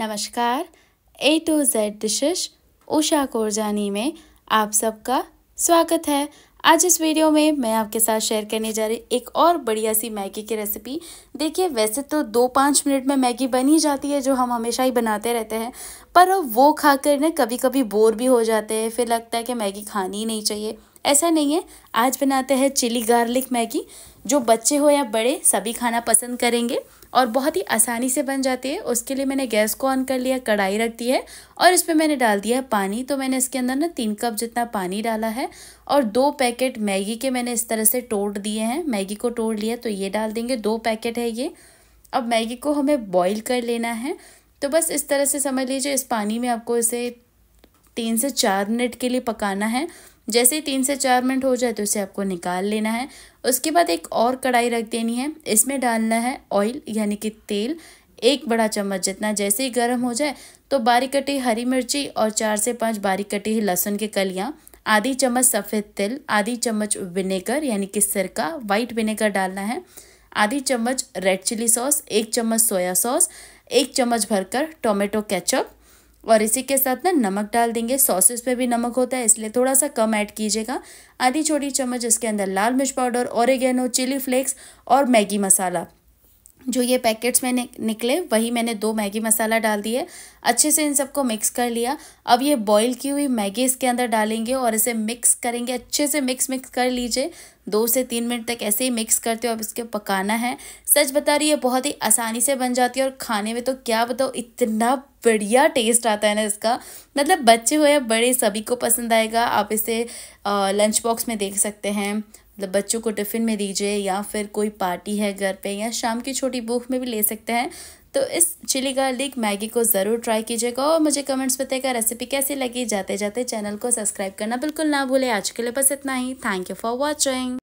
नमस्कार A to Z dishes Usha Korjani में आप सबका स्वागत है आज इस वीडियो में मैं आपके साथ शेयर करने जा रही एक और बढ़िया सी मैगी की रेसिपी देखिए वैसे तो दो पाँच मिनट में मैगी बन ही जाती है जो हम हमेशा ही बनाते रहते हैं पर वो खाकर ना कभी कभी बोर भी हो जाते हैं फिर लगता है कि मैगी खानी ही नहीं चाहिए ऐसा नहीं है आज बनाते हैं चिली गार्लिक मैगी जो बच्चे हो या बड़े सभी खाना पसंद करेंगे और बहुत ही आसानी से बन जाती है उसके लिए मैंने गैस को ऑन कर लिया कढ़ाई रख दी है और इस पर मैंने डाल दिया है पानी तो मैंने इसके अंदर ना तीन कप जितना पानी डाला है और दो पैकेट मैगी के मैंने इस तरह से तोड़ दिए हैं मैगी को तोड़ लिया तो ये डाल देंगे दो पैकेट है ये अब मैगी को हमें बॉईल कर लेना है तो बस इस तरह से समझ लीजिए इस पानी में आपको इसे तीन से चार मिनट के लिए पकाना है जैसे ही तीन से चार मिनट हो जाए तो इसे आपको निकाल लेना है उसके बाद एक और कढ़ाई रख देनी है इसमें डालना है ऑयल यानी कि तेल एक बड़ा चम्मच जितना जैसे ही गर्म हो जाए तो बारीक कटी हरी मिर्ची और चार से पाँच बारीक कटी लहसुन की कलियाँ आधी चम्मच सफ़ेद तिल आधी चम्मच विनेगर यानी कि सिरका वाइट विनेगर डालना है आधी चम्मच रेड चिली सॉस एक चम्मच सोया सॉस एक चम्मच भरकर टोमेटो केचप और इसी के साथ ना नमक डाल देंगे सॉसेस पे भी नमक होता है इसलिए थोड़ा सा कम ऐड कीजिएगा आधी छोटी चम्मच इसके अंदर लाल मिर्च पाउडर ओरिगेनो चिली फ्लेक्स और मैगी मसाला जो ये पैकेट्स में निकले वही मैंने दो मैगी मसाला डाल दिए अच्छे से इन सबको मिक्स कर लिया अब ये बॉईल की हुई मैगी इसके अंदर डालेंगे और इसे मिक्स करेंगे अच्छे से मिक्स मिक्स कर लीजिए दो से तीन मिनट तक ऐसे ही मिक्स करते हो अब इसके पकाना है सच बता रही है बहुत ही आसानी से बन जाती है और खाने में तो क्या बताओ इतना बढ़िया टेस्ट आता है ना इसका मतलब बच्चे हो या बड़े सभी को पसंद आएगा आप इसे लंच बॉक्स में देख सकते हैं मतलब बच्चों को टिफ़िन में दीजिए या फिर कोई पार्टी है घर पे या शाम की छोटी भूख में भी ले सकते हैं तो इस चिली गार्लिक मैगी को ज़रूर ट्राई कीजिएगा और मुझे कमेंट्स बताएगा रेसिपी कैसी लगी जाते जाते चैनल को सब्सक्राइब करना बिल्कुल ना भूलें आज के लिए बस इतना ही थैंक यू फॉर वॉचिंग